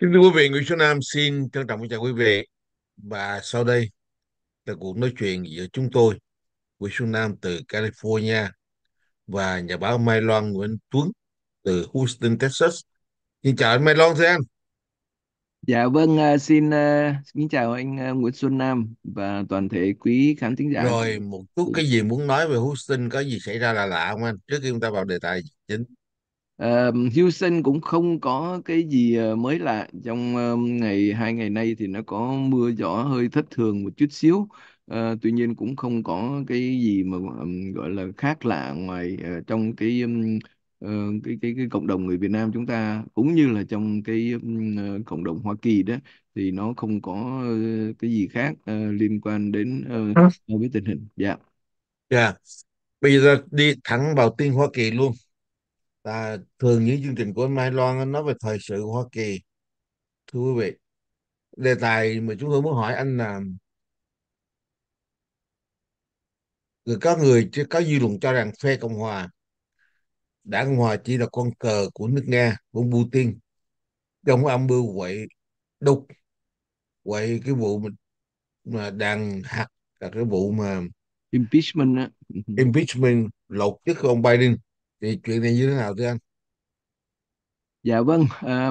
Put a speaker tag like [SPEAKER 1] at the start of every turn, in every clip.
[SPEAKER 1] Kính thưa quý vị, Nguyễn Xuân Nam xin trân trọng chào quý vị. Và sau đây là cuộc nói chuyện giữa chúng tôi, Nguyễn Xuân Nam từ California và nhà báo Mai Loan Nguyễn Tuấn từ Houston, Texas. Xin chào anh Mai Loan thế anh.
[SPEAKER 2] Dạ vâng, à, xin à, kính chào anh à, Nguyễn Xuân Nam và toàn thể quý khán thính giả. Rồi, một chút cái gì muốn
[SPEAKER 1] nói về Houston, có gì xảy ra là lạ không anh? Trước khi chúng ta vào đề tài chính. Uh,
[SPEAKER 2] Houston cũng không có cái gì ờ, mới lạ trong uh, ngày hai ngày nay thì nó có mưa gió hơi thất thường một chút xíu uh, tuy nhiên cũng không có cái gì mà um, gọi là khác lạ ngoài uh, trong cái, um, uh, cái cái cái cộng đồng người Việt Nam chúng ta cũng như là trong cái um, cộng đồng Hoa Kỳ đó thì nó không có uh, cái gì khác uh, liên quan đến uh, với tình hình. Dạ. Yeah.
[SPEAKER 1] Dạ. Yeah. Bây giờ đi thẳng vào tin Hoa Kỳ luôn à, thường những chương trình của anh Mai Loan anh nói về thời sự Hoa Kỳ thưa quý vị đề tài mà chúng tôi muốn hỏi anh là người có người có dư luận cho rằng phe cộng hòa đảng cộng hòa chỉ là con cờ của nước nga của putin trong âm mưu quậy đục quậy cái vụ mà, mà đàn hạt là cái vụ mà impeachment đó. impeachment lột chức ông biden thì chuyện này như thế nào thưa anh Dạ vâng, à,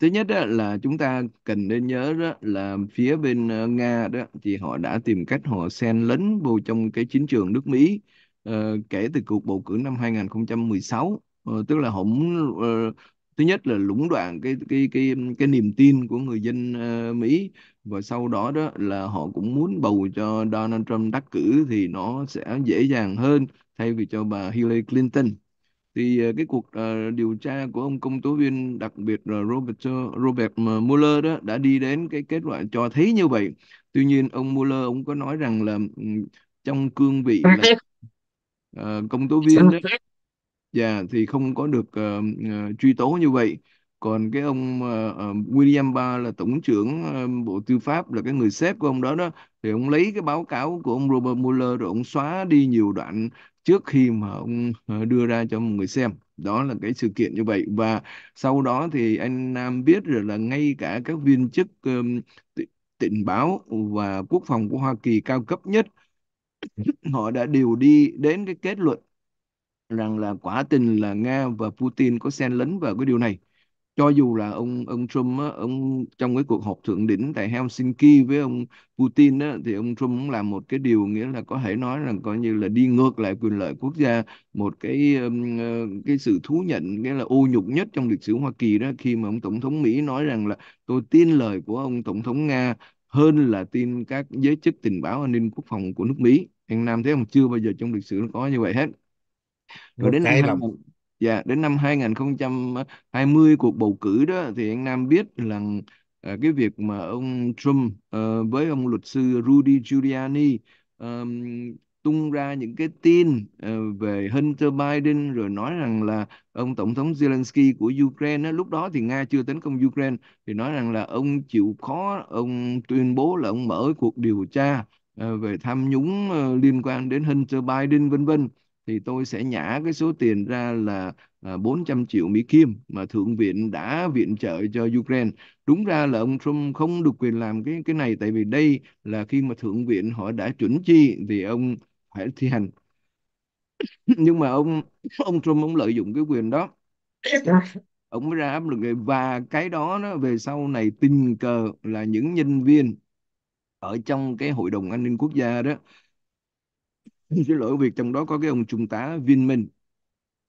[SPEAKER 1] thứ nhất á, là chúng ta cần nên nhớ đó
[SPEAKER 2] là phía bên ờ, Nga đó thì họ đã tìm cách họ xen lấn vô trong cái chiến trường nước Mỹ ờ, kể từ cuộc bầu cử năm 2016, Ờ, tức là họ muốn ờ, thứ nhất là lũng đoạn cái cái cái cái niềm tin của người dân ờ, Mỹ và sau đó đó là họ cũng muốn bầu cho Donald Trump đắc cử thì nó sẽ dễ dàng hơn thay vì cho bà Hillary Clinton thì ờ, cái cuộc ờ, điều tra của ông công tố viên đặc biệt là Robert ờ, Robert Mueller đó đã đi đến cái kết luận cho thấy như vậy. Tuy nhiên ông Mueller cũng có nói rằng là trong cương vị là công tố viên đó dạ thì không có được truy tố như vậy. Còn cái ông William Barr là tổng trưởng Bộ Tư pháp là cái người sếp của ông đó đó thì ông lấy cái báo cáo của ông Robert Mueller rồi ông xóa đi nhiều đoạn trước khi mà ông ờ, đưa ra cho mọi người xem đó là cái sự kiện như vậy và sau đó thì anh Nam biết rồi là ngay cả các viên chức um, tình báo và quốc phòng của Hoa Kỳ cao cấp nhất họ đã đều đi đến cái kết luận rằng là quả tình là Nga và Putin có xen lấn vào cái điều này cho dù là ông ông Trump á, ông trong cái cuộc họp thượng đỉnh tại Helsinki với ông Putin á, thì ông Trump cũng làm một cái điều nghĩa là có thể nói rằng coi như là đi ngược lại quyền lợi quốc gia một cái ờ, cái sự thú nhận nghĩa là ô nhục nhất trong lịch sử Hoa Kỳ đó khi mà ông tổng thống Mỹ nói rằng là tôi tin lời của ông tổng thống Nga hơn là tin các giới chức tình báo an ninh quốc phòng của nước Mỹ. Anh Nam thấy không chưa bao giờ trong lịch sử nó có như vậy hết.
[SPEAKER 1] Rồi đến năm
[SPEAKER 2] Dạ, đến năm 2020 cuộc bầu cử đó thì anh Nam biết là à, cái việc mà ông Trump à, với ông luật sư Rudy Giuliani à, tung ra những cái tin ờ, về Hunter Biden rồi nói rằng là ông Tổng thống Zelensky của Ukraine lúc đó thì Nga chưa tấn công Ukraine thì nói rằng là ông chịu khó ông tuyên bố là ông mở cuộc điều tra ờ, về tham nhũng liên quan đến Hunter Biden vân vân thì tôi sẽ nhả cái số tiền ra là 400 à, triệu Mỹ Kim mà Thượng viện đã viện trợ cho Ukraine. Đúng ra là ông Trump không được quyền làm cái cái này tại vì đây là khi mà Thượng viện họ đã chuẩn chi thì ông phải thi hành. Nhưng mà ông ông Trump ông lợi dụng cái quyền đó. Ông mới ra áp lực và cái đó, nó về sau này tình cờ là những nhân viên ở trong cái hội đồng an ninh quốc gia đó xin lỗi việc trong đó có cái ông trung tá Viên Minh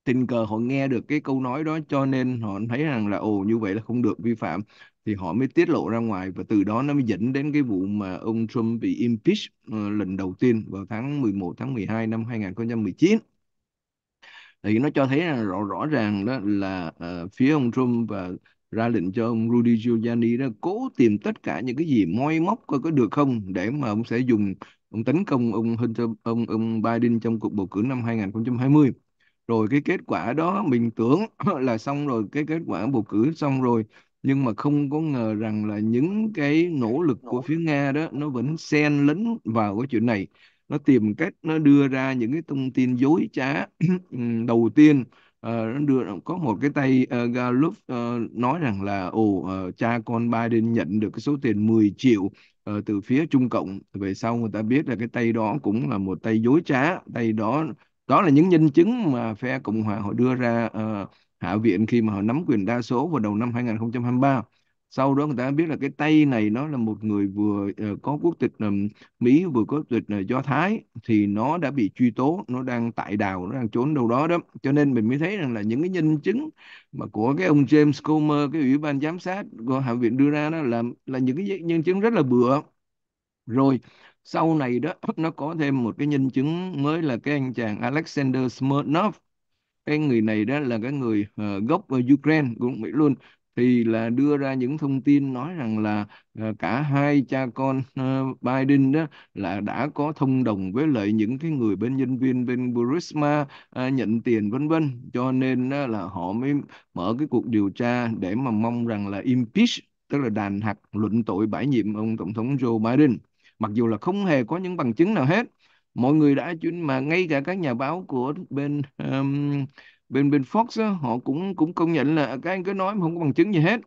[SPEAKER 2] tình cờ họ nghe được cái câu nói đó cho nên họ thấy rằng là ồ như vậy là không được vi phạm thì họ mới tiết lộ ra ngoài và từ đó nó mới dẫn đến cái vụ mà ông Trump bị impeach ờ, lần đầu tiên vào tháng 11 tháng 12 năm 2019 thì nó cho thấy là rõ rõ ràng đó là uh, phía ông Trump và ra lệnh cho ông Rudy Giuliani đó cố tìm tất cả những cái gì moi móc coi có được không để mà ông sẽ dùng ông tấn công ông Hunter, ông ông Biden trong cuộc bầu cử năm 2020 rồi cái kết quả đó mình tưởng là xong rồi cái kết quả bầu cử xong rồi nhưng mà không có ngờ rằng là những cái nỗ lực của phía Nga đó nó vẫn xen lẫn vào cái chuyện này nó tìm cách nó đưa ra những cái thông tin dối trá ừ, đầu tiên uh, nó đưa có một cái tay uh, Gallup uh, nói rằng là ồ uh, cha con Biden nhận được cái số tiền 10 triệu ờ, từ phía Trung Cộng về sau người ta biết là cái tay đó cũng là một tay dối trá tay đó đó là những nhân chứng mà phe Cộng hòa họ đưa ra uh, Hạ viện khi mà họ nắm quyền đa số vào đầu năm 2023 sau đó người ta biết là cái tay này nó là một người vừa ờ, có quốc tịch uh, Mỹ vừa có quốc tịch uh, Do Thái thì nó đã bị truy tố nó đang tại đào nó đang trốn đâu đó đó cho nên mình mới thấy rằng là những cái nhân chứng mà của cái ông James Comer cái ủy ban giám sát của hạ viện đưa ra đó là là những cái nhân chứng rất là bựa rồi sau này đó nó có thêm một cái nhân chứng mới là cái anh chàng Alexander Smirnov cái người này đó là cái người uh, gốc uh, Ukraine cũng Mỹ luôn thì là đưa ra những thông tin nói rằng là ờ, cả hai cha con ờ, Biden đó là đã có thông đồng với lại những cái người bên nhân viên bên Burisma ờ, nhận tiền vân vân cho nên là họ mới mở cái cuộc điều tra để mà mong rằng là impeach tức là đàn hạt luận tội bãi nhiệm ông tổng thống Joe Biden mặc dù là không hề có những bằng chứng nào hết mọi người đã chuyên mà ngay cả các nhà báo của bên um, bên bên Fox á, họ cũng cũng công nhận là các anh cứ nói mà không có bằng chứng gì hết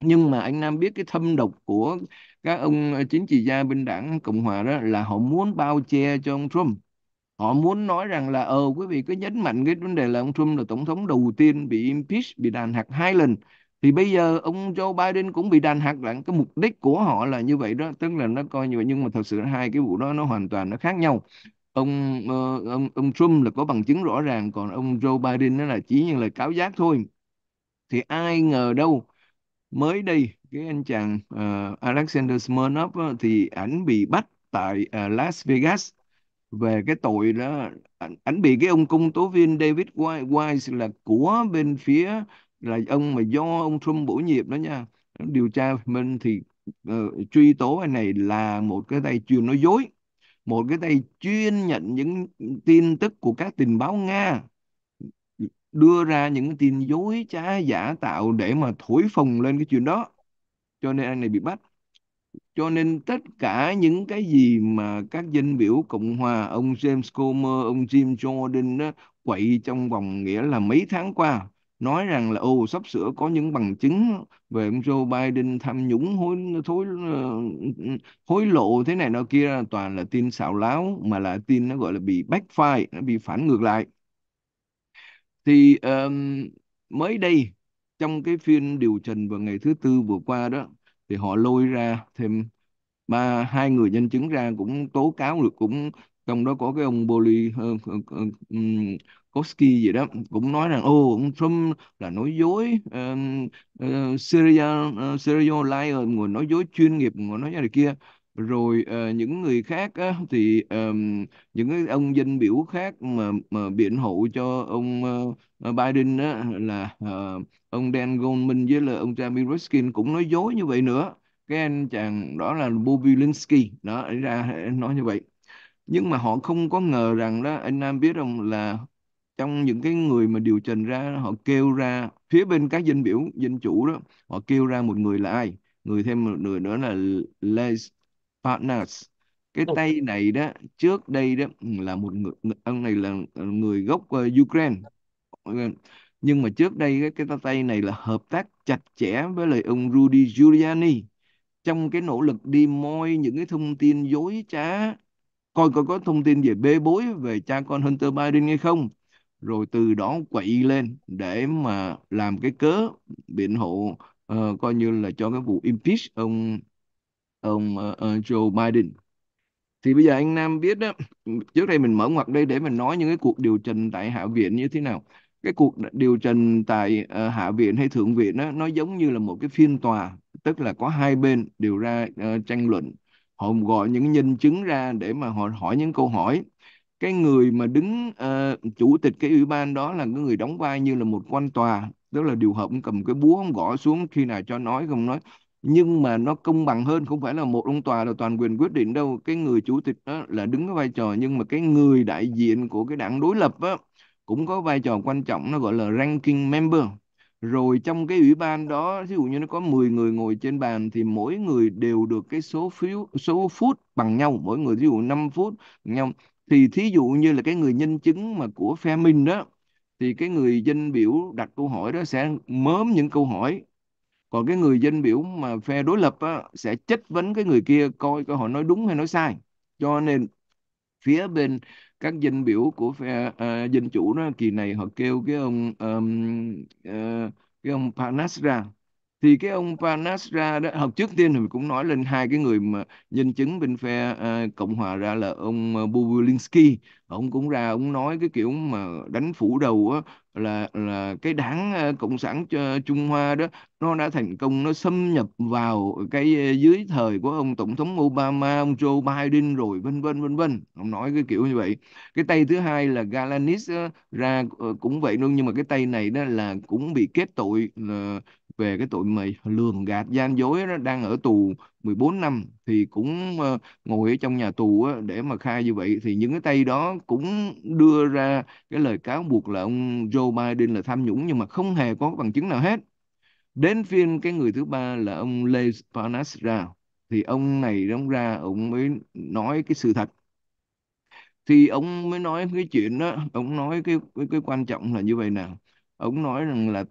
[SPEAKER 2] nhưng mà anh Nam biết cái thâm độc của các ông ờ, chính trị gia bên đảng Cộng hòa đó là họ muốn bao che cho ông Trump họ muốn nói rằng là ờ quý vị cứ nhấn mạnh cái vấn đề là ông Trump là tổng thống đầu tiên bị impeach bị đàn hạt hai lần thì bây giờ ông Joe Biden cũng bị đàn hạt lại cái mục đích của họ là như vậy đó tức là nó coi như vậy nhưng mà thật sự hai cái vụ đó nó hoàn toàn nó khác nhau ông ờ, ông ông Trump là có bằng chứng rõ ràng còn ông Joe Biden nó là chỉ như lời cáo giác thôi thì ai ngờ đâu mới đây cái anh chàng uh, Alexander Smirnov á, ờ, thì ảnh bị bắt tại uh, Las Vegas về cái tội đó ảnh, bị cái ông công tố viên David Weiss là của bên phía là ông mà do ông Trump bổ nhiệm đó nha điều tra mình thì uh, truy tố anh này là một cái tay chuyên nói dối một cái tay chuyên nhận những tin tức của các tình báo Nga đưa ra những tin dối trá giả tạo để mà thổi phồng lên cái chuyện đó cho nên anh này bị bắt cho nên tất cả những cái gì mà các dân biểu Cộng Hòa ông James Comer ông Jim Jordan đó, quậy trong vòng nghĩa là mấy tháng qua nói rằng là ồ sắp sửa có những bằng chứng về ông Joe Biden tham nhũng hối thối ờ, hối lộ thế này nọ kia toàn là tin xạo láo mà là tin nó gọi là bị backfire nó bị phản ngược lại thì um, mới đây trong cái phiên điều trần vào ngày thứ tư vừa qua đó thì họ lôi ra thêm ba hai người nhân chứng ra cũng tố cáo được cũng trong đó có cái ông Boli ờ, ờ, Kosky gì đó cũng nói rằng ô ông Trump là nói dối uh, uh, ờ, Syria uh, ờ, Syria liar người nói dối chuyên nghiệp người nói như này kia rồi uh, những người khác uh, thì um, những ông dân biểu khác mà mà biện hộ cho ông uh, Biden uh, là uh, ông Dan Goldman với là ông Jamie Ruskin cũng nói dối như vậy nữa cái anh chàng đó là Bobby Linsky đó ra nói như vậy nhưng mà họ không có ngờ rằng đó anh Nam biết không là trong những cái người mà điều trần ra họ kêu ra phía bên các dân biểu dân chủ đó họ kêu ra một người là ai người thêm một người nữa là Les Partners cái tay này đó trước đây đó là một người ông này là người gốc ờ, Ukraine nhưng mà trước đây cái, cái tay này là hợp tác chặt chẽ với lại ông Rudy Giuliani trong cái nỗ lực đi moi những cái thông tin dối trá coi coi có thông tin về bê bối về cha con Hunter Biden hay không rồi từ đó quậy lên để mà làm cái cớ biện hộ uh, coi như là cho cái vụ impeach ông ông uh, Joe Biden thì bây giờ anh Nam biết đó trước đây mình mở ngoặt đây để mình nói những cái cuộc điều trần tại Hạ viện như thế nào cái cuộc điều trần tại uh, Hạ viện hay Thượng viện đó, nó giống như là một cái phiên tòa tức là có hai bên đều ra uh, tranh luận họ gọi những nhân chứng ra để mà họ hỏi những câu hỏi cái người mà đứng uh, chủ tịch cái ủy ban đó là cái người đóng vai như là một quan tòa tức là điều hợp cầm cái búa không gõ xuống khi nào cho nói không nói nhưng mà nó công bằng hơn không phải là một ông tòa là toàn quyền quyết định đâu cái người chủ tịch đó là đứng cái vai trò nhưng mà cái người đại diện của cái đảng đối lập á cũng có vai trò quan trọng nó gọi là ranking member rồi trong cái ủy ban đó ví dụ như nó có 10 người ngồi trên bàn thì mỗi người đều được cái số phiếu số phút bằng nhau mỗi người ví dụ 5 phút bằng nhau thì thí dụ như là cái người nhân chứng mà của phe mình đó thì cái người dân biểu đặt câu hỏi đó sẽ mớm những câu hỏi còn cái người dân biểu mà phe đối lập á, sẽ chất vấn cái người kia coi coi họ nói đúng hay nói sai cho nên phía bên các dân biểu của phe uh, dân chủ đó kỳ này họ kêu cái ông um, uh, cái ông Panas ra thì cái ông Panas ra đó học trước tiên thì mình cũng nói lên hai cái người mà nhân chứng bên phe à, cộng hòa ra là ông ờ, Bubulinsky ông cũng ra ông nói cái kiểu mà đánh phủ đầu á là là cái đảng ờ, cộng sản Trung Hoa đó nó đã thành công nó xâm nhập vào cái dưới thời của ông tổng thống Obama ông Joe Biden rồi vân vân vân vân ông nói cái kiểu như vậy cái tay thứ hai là Galanis ra cũng vậy luôn nhưng mà cái tay này đó là cũng bị kết tội về cái tội mà lường gạt gian dối đó, đang ở tù 14 năm thì cũng uh, ngồi ở trong nhà tù á, để mà khai như vậy thì những cái tay đó cũng đưa ra cái lời cáo buộc là ông Joe Biden là tham nhũng nhưng mà không hề có bằng chứng nào hết đến phiên cái người thứ ba là ông Lê Panas ra thì ông này đóng ra ông mới nói cái sự thật thì ông mới nói cái chuyện đó ông nói cái cái, cái quan trọng là như vậy nào ông nói rằng là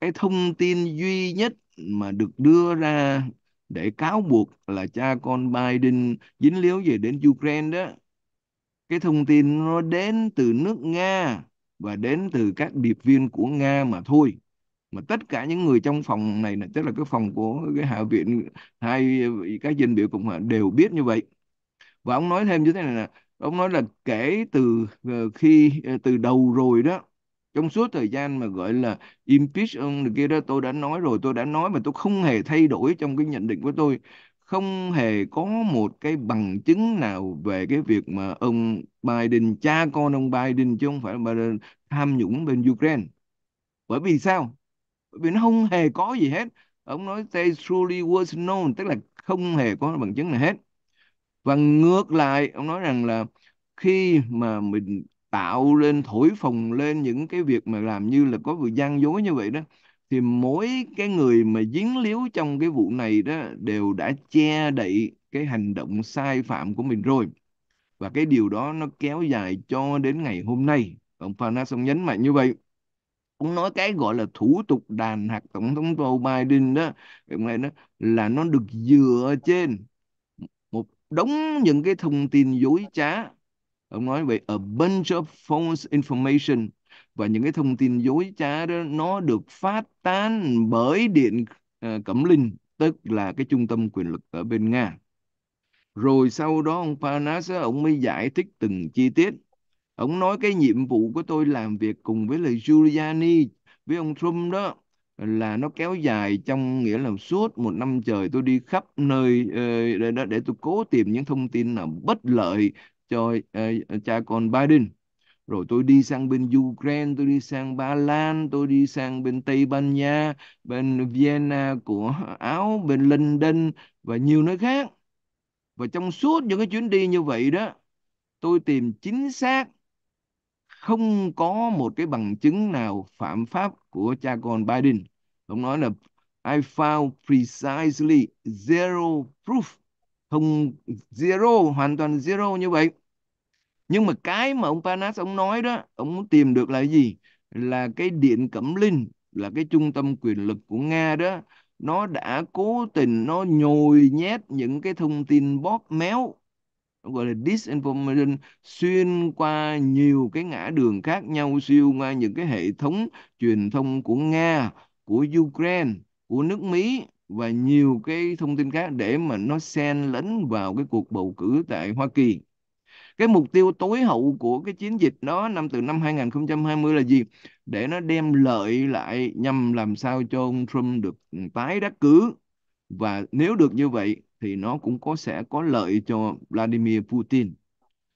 [SPEAKER 2] cái thông tin duy nhất mà được đưa ra để cáo buộc là cha con Biden dính líu về đến Ukraine đó cái thông tin nó đến từ nước Nga và đến từ các điệp viên của Nga mà thôi mà tất cả những người trong phòng này này, tức là cái phòng của cái hạ viện hai các dân biểu cộng hòa đều biết như vậy và ông nói thêm như thế này là ông nói là kể từ ờ, khi ờ, từ đầu rồi đó trong suốt thời gian mà gọi là impeach ông kia đó tôi đã nói rồi tôi đã nói mà tôi không hề thay đổi trong cái nhận định của tôi không hề có một cái bằng chứng nào về cái việc mà ông Biden cha con ông Biden chứ không phải là Biden tham nhũng bên Ukraine bởi vì sao bởi vì nó không hề có gì hết ông nói they truly was known tức là không hề có bằng chứng nào hết và ngược lại ông nói rằng là khi mà mình tạo lên thổi phồng lên những cái việc mà làm như là có vừa gian dối như vậy đó thì mỗi cái người mà dính líu trong cái vụ này đó đều đã che đậy cái hành động sai phạm của mình rồi và cái điều đó nó kéo dài cho đến ngày hôm nay ông Panasonic nhấn mạnh như vậy cũng nói cái gọi là thủ tục đàn hạt tổng thống Joe Biden đó nay đó là nó được dựa trên một đống những cái thông tin dối trá ông nói về a bunch of false information và những cái thông tin dối trá đó nó được phát tán bởi điện uh, Cẩm Linh tức là cái trung tâm quyền lực ở bên Nga rồi sau đó ông Panas ông mới giải thích từng chi tiết ông nói cái nhiệm vụ của tôi làm việc cùng với lời Giuliani với ông Trump đó là nó kéo dài trong nghĩa là suốt một năm trời tôi đi khắp nơi ờ, để, để, để tôi cố tìm những thông tin nào bất lợi cho uh, cha con Biden rồi tôi đi sang bên Ukraine, tôi đi sang Ba Lan, tôi đi sang bên Tây Ban Nha, bên Vienna của Áo, bên London và nhiều nơi khác. Và trong suốt những cái chuyến đi như vậy đó, tôi tìm chính xác không có một cái bằng chứng nào phạm pháp của cha con Biden. Ông nói là I found precisely zero proof không zero hoàn toàn zero như vậy nhưng mà cái mà ông Panas ông nói đó ông muốn tìm được là gì là cái điện Cẩm Linh là cái trung tâm quyền lực của Nga đó nó đã cố tình nó nhồi nhét những cái thông tin bóp méo gọi là disinformation xuyên qua nhiều cái ngã đường khác nhau siêu qua những cái hệ thống truyền thông của Nga, của Ukraine, của nước Mỹ và nhiều cái thông tin khác để mà nó xen lẫn vào cái cuộc bầu cử tại Hoa Kỳ. Cái mục tiêu tối hậu của cái chiến dịch đó năm từ năm 2020 là gì? Để nó đem lợi lại nhằm làm sao cho ông Trump được tái đắc cử và nếu được như vậy thì nó cũng có sẽ có lợi cho Vladimir Putin.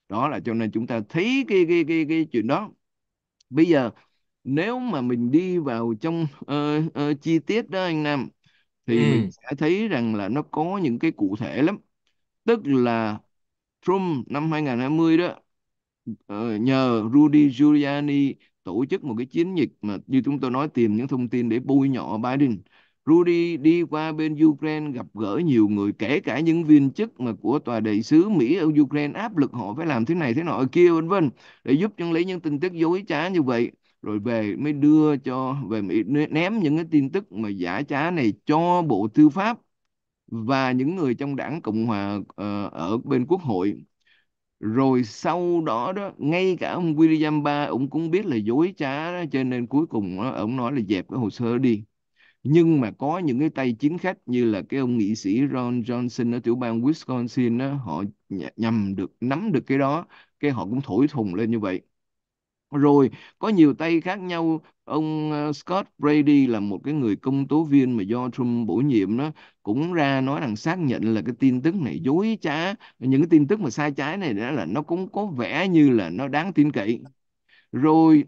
[SPEAKER 2] Đó là cho nên chúng ta thấy cái cái cái cái chuyện đó. Bây giờ nếu mà mình đi vào trong uh, uh, chi tiết đó anh Nam thì ừ. mình sẽ thấy rằng là nó có những cái cụ thể lắm tức là Trump năm 2020 đó ờ, nhờ Rudy Giuliani tổ chức một cái chiến dịch mà như chúng tôi nói tìm những thông tin để bôi nhọ Biden Rudy đi qua bên Ukraine gặp gỡ nhiều người kể cả những viên chức mà của tòa đại sứ Mỹ ở Ukraine áp lực họ phải làm thế này thế nọ kia vân vân để giúp cho lấy những tin tức dối trá như vậy rồi về mới đưa cho về ném những cái tin tức mà giả trá này cho bộ tư pháp và những người trong đảng cộng hòa uh, ở bên quốc hội rồi sau đó đó ngay cả ông William Barr cũng cũng biết là dối trá đó, cho nên cuối cùng đó, ông nói là dẹp cái hồ sơ đi nhưng mà có những cái tay chính khách như là cái ông nghị sĩ Ron Johnson ở tiểu bang Wisconsin đó, họ nhầm được nắm được cái đó cái họ cũng thổi thùng lên như vậy rồi có nhiều tay khác nhau ông ờ, Scott Brady là một cái người công tố viên mà do Trump bổ nhiệm đó cũng ra nói rằng xác nhận là cái tin tức này dối trá những cái tin tức mà sai trái này đó là nó cũng có vẻ như là nó đáng tin cậy rồi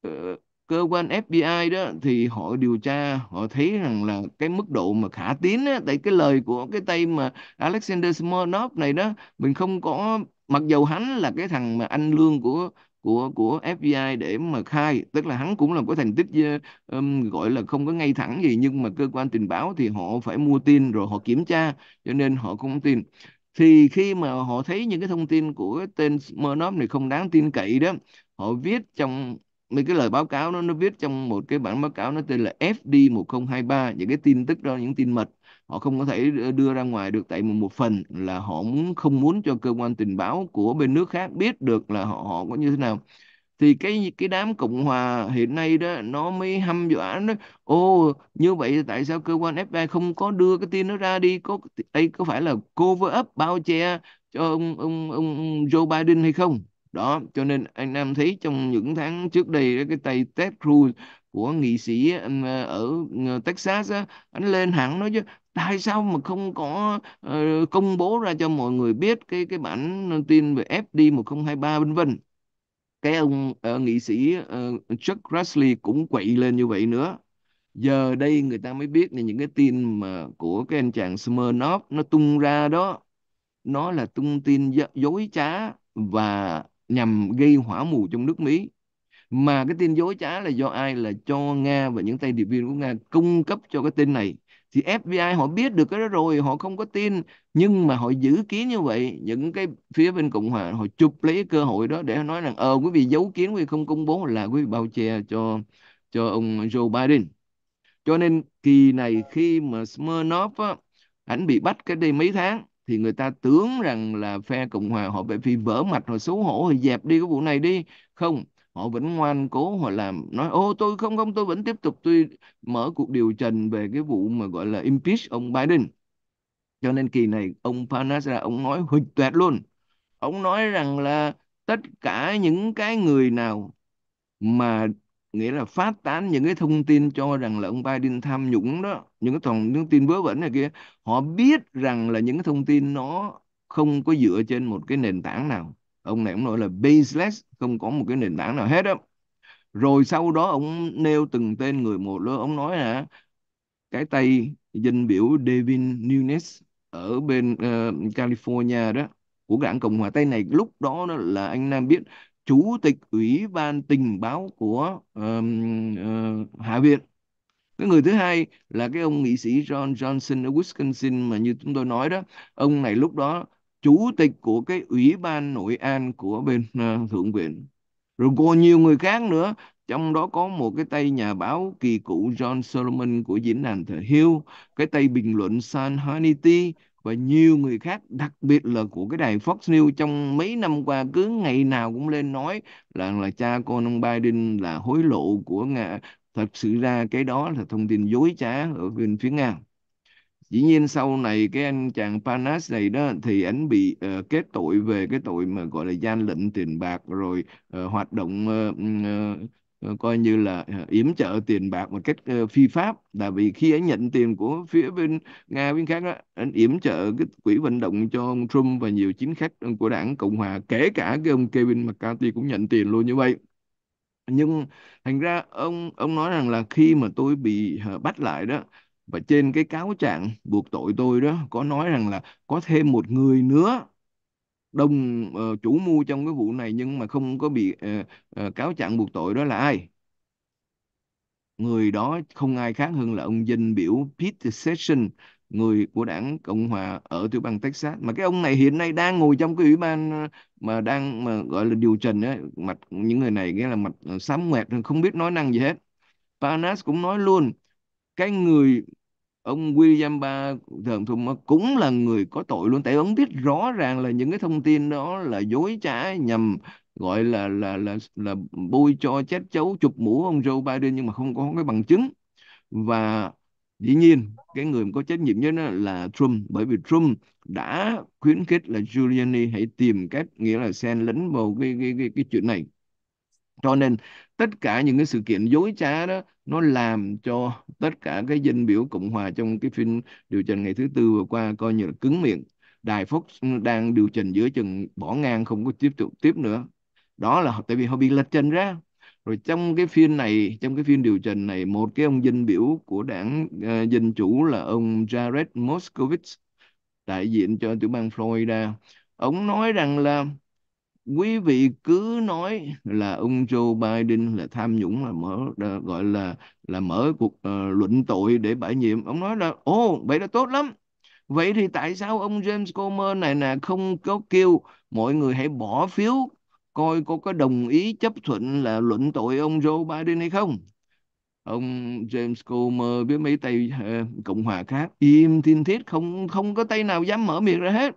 [SPEAKER 2] ờ, cơ quan FBI đó thì họ điều tra họ thấy rằng là cái mức độ mà khả tín á, tại cái lời của cái tay mà Alexander Smirnov này đó mình không có mặc dầu hắn là cái thằng mà anh lương của của của FBI để mà khai tức là hắn cũng là có thành tích um, gọi là không có ngay thẳng gì nhưng mà cơ quan tình báo thì họ phải mua tin rồi họ kiểm tra cho nên họ không tin thì khi mà họ thấy những cái thông tin của tên Smirnov này không đáng tin cậy đó họ viết trong mấy cái lời báo cáo nó nó viết trong một cái bản báo cáo nó tên là FD 1023 những cái tin tức đó những tin mật họ không có thể ờ, đưa ra ngoài được tại một phần là họ muốn không muốn cho cơ quan tình báo của bên nước khác biết được là họ họ có như thế nào thì cái cái đám cộng hòa hiện nay đó nó mới hăm dọa nó ô như vậy tại sao cơ quan FBI không có đưa cái tin nó ra đi có đây có phải là cover up bao che cho ông ông ông Joe Biden hay không đó cho nên anh Nam thấy trong những tháng trước đây cái tay Ted Cruz của nghị sĩ ờ, ở ờ, Texas á, anh lên hẳn nói chứ tại sao mà không có ờ, công bố ra cho mọi người biết cái cái bản tin về FD 1023 vân vân cái ông uh, nghị sĩ uh, Chuck Grassley cũng quậy lên như vậy nữa giờ đây người ta mới biết là những cái tin mà của cái anh chàng Smirnoff nó tung ra đó nó là tung tin dối trá và nhằm gây hỏa mù trong nước Mỹ. Mà cái tin dối trá là do ai? Là cho Nga và những tay điệp viên của Nga cung cấp cho cái tin này. Thì FBI họ biết được cái đó rồi, họ không có tin. Nhưng mà họ giữ kín như vậy, những cái phía bên Cộng Hòa họ chụp lấy cơ hội đó để nói rằng ờ quý vị giấu kín quý vị không công bố là quý vị bao che cho cho ông Joe Biden. Cho nên kỳ này khi mà Smirnoff á, ảnh bị bắt cái đây mấy tháng thì người ta tưởng rằng là phe cộng hòa họ bị phi vỡ mặt rồi xấu hổ rồi dẹp đi cái vụ này đi không họ vẫn ngoan cố họ làm nói ô tôi không không tôi vẫn tiếp tục tôi mở cuộc điều trần về cái vụ mà gọi là impeach ông Biden cho nên kỳ này ông Panas ra ông nói huỵch toẹt luôn ông nói rằng là tất cả những cái người nào mà nghĩa là phát tán những cái thông tin cho rằng là ông Biden tham nhũng đó những cái toàn những tin vớ vẩn này kia họ biết rằng là những cái thông tin nó không có dựa trên một cái nền tảng nào ông này cũng nói là baseless không có một cái nền tảng nào hết đó rồi sau đó ông nêu từng tên người một đó ông nói là cái tay dân biểu Devin Nunes ở bên uh, California đó của đảng Cộng hòa Tây này lúc đó, đó là anh Nam biết chủ tịch ủy ban tình báo của uh, uh, hạ viện cái người thứ hai là cái ông nghị sĩ John Johnson ở Wisconsin mà như chúng tôi nói đó ông này lúc đó chủ tịch của cái ủy ban nội an của bên uh, thượng viện rồi còn nhiều người khác nữa trong đó có một cái tay nhà báo kỳ cựu John Solomon của diễn đàn The Hill cái tay bình luận San Hannity và nhiều người khác đặc biệt là của cái đài Fox News trong mấy năm qua cứ ngày nào cũng lên nói là là cha con ông Biden là hối lộ của Nga thật sự ra cái đó là thông tin dối trá ở bên phía Nga dĩ nhiên sau này cái anh chàng Panas này đó thì anh bị uh, kết tội về cái tội mà gọi là gian lận tiền bạc rồi uh, hoạt động uh, uh, Ờ, coi như là ờ, yểm trợ tiền bạc một cách ờ, phi pháp là vì khi ấy nhận tiền của phía bên Nga bên khác đó anh yểm trợ cái quỹ vận động cho ông Trump và nhiều chính khách của đảng Cộng hòa kể cả cái ông Kevin McCarthy cũng nhận tiền luôn như vậy nhưng thành ra ông ông nói rằng là khi mà tôi bị bắt lại đó và trên cái cáo trạng buộc tội tôi đó có nói rằng là có thêm một người nữa đồng uh, ờ, chủ mua trong cái vụ này nhưng mà không có bị uh, uh, cáo trạng buộc tội đó là ai người đó không ai khác hơn là ông dinh biểu Pete Sessions người của đảng Cộng hòa ở tiểu bang Texas mà cái ông này hiện nay đang ngồi trong cái ủy ban mà đang mà gọi là điều trần ấy, mặt những người này nghĩa là mặt xám ngoẹt không biết nói năng gì hết Panas cũng nói luôn cái người ông William ba thường Thùng cũng là người có tội luôn tại ông biết rõ ràng là những cái thông tin đó là dối trá nhằm gọi là là là là bôi cho chết chấu chụp mũ ông Joe Biden nhưng mà không có cái bằng chứng và dĩ nhiên cái người có trách nhiệm nhất là Trump bởi vì Trump đã khuyến khích là Giuliani hãy tìm cách nghĩa là xen lẫn vào cái cái cái, cái chuyện này cho nên tất cả những cái sự kiện dối trá đó nó làm cho tất cả cái dân biểu cộng hòa trong cái phiên điều trần ngày thứ tư vừa qua coi như là cứng miệng đài phúc đang điều trần giữa chừng bỏ ngang không có tiếp tục tiếp nữa đó là tại vì họ bị lật chân ra rồi trong cái phiên này trong cái phiên điều trần này một cái ông dân biểu của đảng uh, dân chủ là ông Jared Moskowitz đại diện cho tiểu bang Florida ông nói rằng là quý vị cứ nói là ông Joe Biden là tham nhũng là mở là gọi là là mở cuộc uh, luận tội để bãi nhiệm ông nói là ô vậy là tốt lắm vậy thì tại sao ông James Comer này nè không có kêu mọi người hãy bỏ phiếu coi có có đồng ý chấp thuận là luận tội ông Joe Biden hay không ông James Comer với mấy tay uh, cộng hòa khác im thiên thiết không không có tay nào dám mở miệng ra hết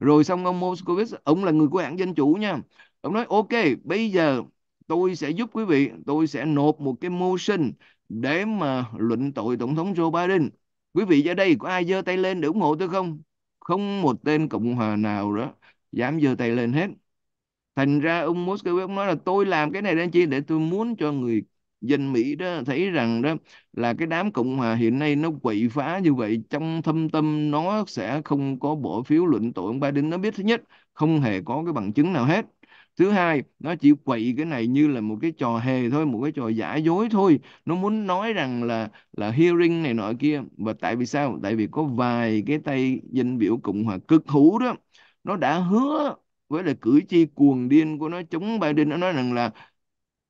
[SPEAKER 2] rồi xong ông Moscow ông là người của hãng dân chủ nha ông nói ok bây giờ tôi sẽ giúp quý vị tôi sẽ nộp một cái motion để mà luận tội tổng thống Joe Biden quý vị ở đây có ai giơ tay lên để ủng hộ tôi không không một tên cộng hòa nào đó dám giơ tay lên hết thành ra ông Moscow nói là tôi làm cái này để chi để tôi muốn cho người dân Mỹ đó thấy rằng đó là cái đám Cộng hòa hiện nay nó quậy phá như vậy trong thâm tâm nó sẽ không có bỏ phiếu luận tội ông Biden nó biết thứ nhất không hề có cái bằng chứng nào hết thứ hai nó chỉ quậy cái này như là một cái trò hề thôi một cái trò giả dối thôi nó muốn nói rằng là là hearing này nọ kia và tại vì sao tại vì có vài cái tay dân biểu cộng hòa cực hữu đó nó đã hứa với là cử tri cuồng điên của nó chống Biden nó nói rằng là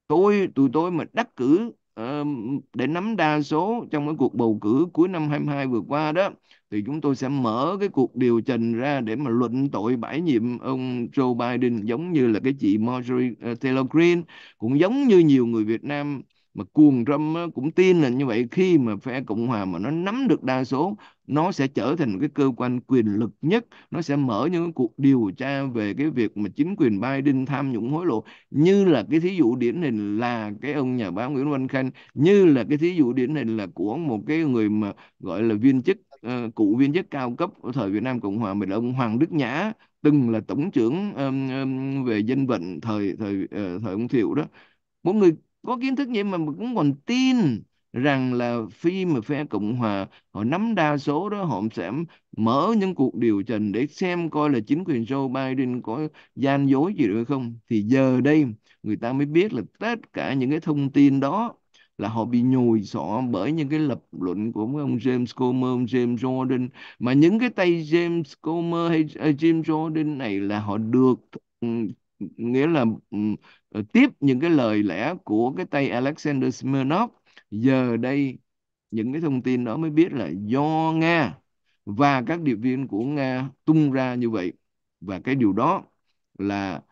[SPEAKER 2] tôi tụi tôi mà đắc cử ờ, để nắm đa số trong cái cuộc bầu cử cuối năm 22 vừa qua đó thì chúng tôi sẽ mở cái cuộc điều trần ra để mà luận tội bãi nhiệm ông Joe Biden giống như là cái chị Marjorie ờ, Taylor Greene cũng giống như nhiều người Việt Nam mà cuồng Trump cũng tin là như vậy khi mà phe Cộng hòa mà nó nắm được đa số nó sẽ trở thành cái cơ quan quyền lực nhất nó sẽ mở những cuộc điều tra về cái việc mà chính quyền Biden tham nhũng hối lộ như là cái thí dụ điển hình là cái ông nhà báo Nguyễn Văn Khanh như là cái thí dụ điển hình là của một cái người mà gọi là viên chức uh, ờ, cựu viên chức cao cấp ở thời Việt Nam Cộng hòa mình là ông Hoàng Đức Nhã từng là tổng trưởng um, um, về dân vận thời thời uh, thời ông Thiệu đó mỗi người có kiến thức vậy mà cũng còn tin rằng là phi mà phe Cộng Hòa họ nắm đa số đó họ sẽ mở những cuộc điều trần để xem coi là chính quyền Joe Biden có gian dối gì được không thì giờ đây người ta mới biết là tất cả những cái thông tin đó là họ bị nhồi sọ bởi những cái lập luận của ông James Comer, ông James Jordan mà những cái tay James Comer hay James Jordan này là họ được ừ, nghĩa là ừ, ờ, tiếp những cái lời lẽ của cái tay Alexander Smirnov giờ đây những cái thông tin đó mới biết là do Nga và các điệp viên của Nga tung ra như vậy và cái điều đó là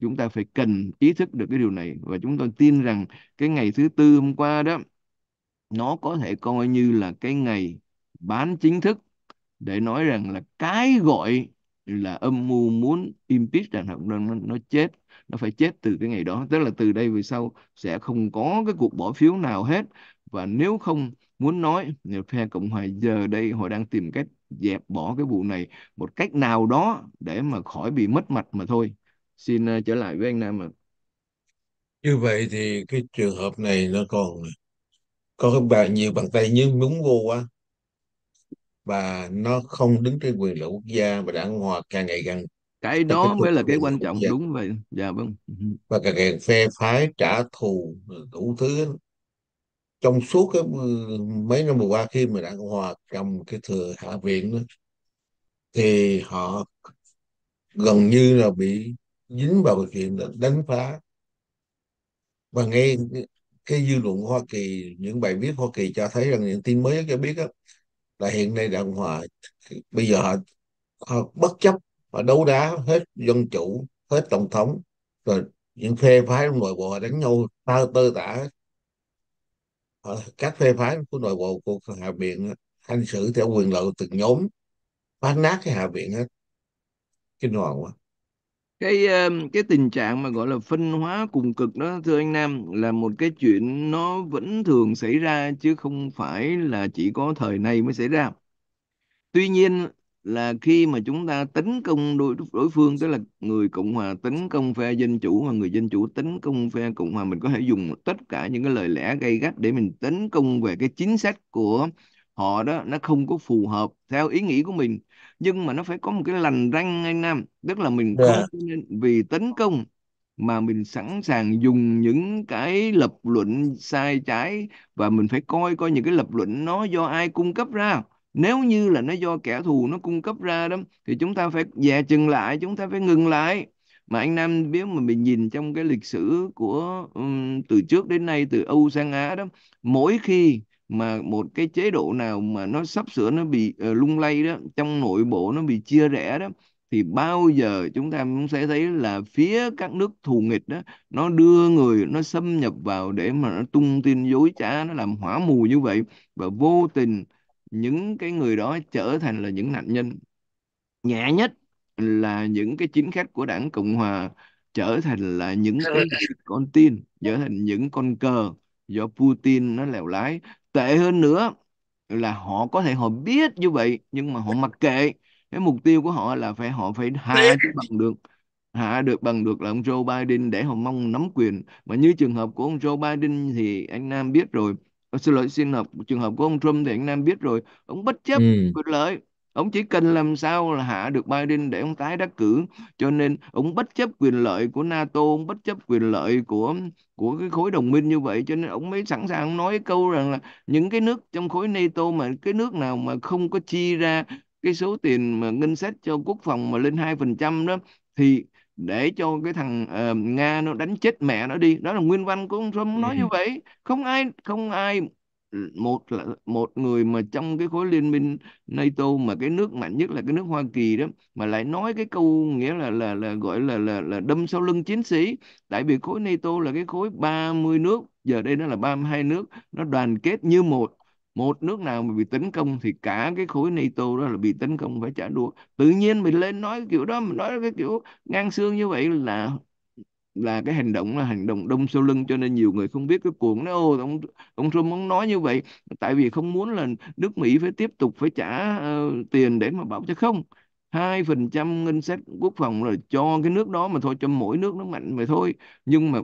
[SPEAKER 2] chúng ta phải cần ý thức được cái điều này và chúng tôi tin rằng cái ngày thứ tư hôm qua đó nó có thể coi như là cái ngày bán chính thức để nói rằng là cái gọi là âm mưu muốn impeach rằng Hợp Đồng nó, nó chết nó phải chết từ cái ngày đó tức là từ đây về sau sẽ không có cái cuộc bỏ phiếu nào hết và nếu không muốn nói phe cộng hòa giờ đây họ đang tìm cách dẹp bỏ cái vụ này một cách nào đó để mà khỏi bị mất mặt mà thôi xin uh, trở lại với anh nam ạ
[SPEAKER 1] như vậy thì cái trường hợp này nó còn có các bạn nhiều bàn tay nhưng đúng vô quá và nó không đứng trên quyền lợi quốc gia và đảng hòa càng ngày càng cái đó mới là cái quan trọng đúng vậy dạ vâng ừ. và càng ngày phe phái trả thù đủ thứ trong suốt cái ừ, mấy năm vừa qua khi mà đảng hòa cầm cái thừa hạ viện đó, thì họ gần như là bị dính vào cái chuyện đánh phá và ngay cái dư luận Hoa Kỳ những bài viết Hoa Kỳ cho thấy rằng những tin mới cho biết đó, là hiện nay đảng hòa bây giờ họ, bất chấp họ đấu đá hết dân chủ hết tổng thống rồi những phe phái trong nội bộ họ đánh nhau tơ tơ tả các phe phái của nội bộ của hạ viện hành xử theo quyền lợi từng nhóm phá nát cái hạ viện hết kinh hoàng quá
[SPEAKER 2] cái cái tình trạng mà gọi là phân hóa cùng cực đó thưa anh Nam là một cái chuyện nó vẫn thường xảy ra chứ không phải là chỉ có thời này mới xảy ra. Tuy nhiên là khi mà chúng ta tấn công đối đối phương tức là người cộng hòa tấn công phe dân chủ và người dân chủ tấn công phe cộng hòa mình có thể dùng tất cả những cái lời lẽ gây gắt để mình tấn công về cái chính sách của họ đó nó không có phù hợp theo ý nghĩ của mình nhưng mà nó phải có một cái lành răng anh Nam tức là mình yeah. Dạ. nên vì tấn công mà mình sẵn sàng dùng những cái lập luận sai trái và mình phải coi coi những cái lập luận nó do ai cung cấp ra nếu như là nó do kẻ thù nó cung cấp ra đó thì chúng ta phải dè chừng lại chúng ta phải ngừng lại mà anh Nam biết mà mình nhìn trong cái lịch sử của um, từ trước đến nay từ Âu sang Á đó mỗi khi mà một cái chế độ nào mà nó sắp sửa nó bị uh, lung lay đó trong nội bộ nó bị chia rẽ đó thì bao giờ chúng ta cũng sẽ thấy là phía các nước thù nghịch đó nó đưa người nó xâm nhập vào để mà nó tung tin dối trá nó làm hỏa mù như vậy và vô tình những cái người đó trở thành là những nạn nhân nhẹ nhất là những cái chính khách của đảng cộng hòa trở thành là những cái con tin trở thành những con cờ do Putin nó lèo lái tệ hơn nữa là họ có thể họ biết như vậy nhưng mà họ mặc kệ cái mục tiêu của họ là phải họ phải hạ chứ bằng được hạ được bằng được là ông Joe Biden để họ mong nắm quyền mà như trường hợp của ông Joe Biden thì anh Nam biết rồi ờ, xin lỗi xin hợp trường hợp của ông Trump thì anh Nam biết rồi ông bất chấp ừ. quyền lợi Ông chỉ cần làm sao là hạ được Biden để ông tái đắc cử. Cho nên ông bất chấp quyền lợi của NATO, ông bất chấp quyền lợi của của cái khối đồng minh như vậy. Cho nên ông mới sẵn sàng nói câu rằng là những cái nước trong khối NATO mà cái nước nào mà không có chi ra cái số tiền mà ngân sách cho quốc phòng mà lên 2% đó thì để cho cái thằng uh, Nga nó đánh chết mẹ nó đi. Đó là nguyên văn của ông Trump nói ừ. như vậy. Không ai không ai một là một người mà trong cái khối liên minh NATO mà cái nước mạnh nhất là cái nước Hoa Kỳ đó mà lại nói cái câu nghĩa là là là gọi là là là đâm sau lưng chiến sĩ tại vì khối NATO là cái khối 30 nước giờ đây nó là 32 nước nó đoàn kết như một một nước nào mà bị tấn công thì cả cái khối NATO đó là bị tấn công phải trả đũa tự nhiên mình lên nói kiểu đó mình nói cái kiểu ngang xương như vậy là là cái hành động là hành động đông sau lưng cho nên nhiều người không biết cái cuộn nó ô ông ông Trump muốn nói như vậy tại vì không muốn là nước Mỹ phải tiếp tục phải trả uh, tiền để mà bảo cho không hai phần trăm ngân sách quốc phòng là cho cái nước đó mà thôi cho mỗi nước nó mạnh mà thôi nhưng mà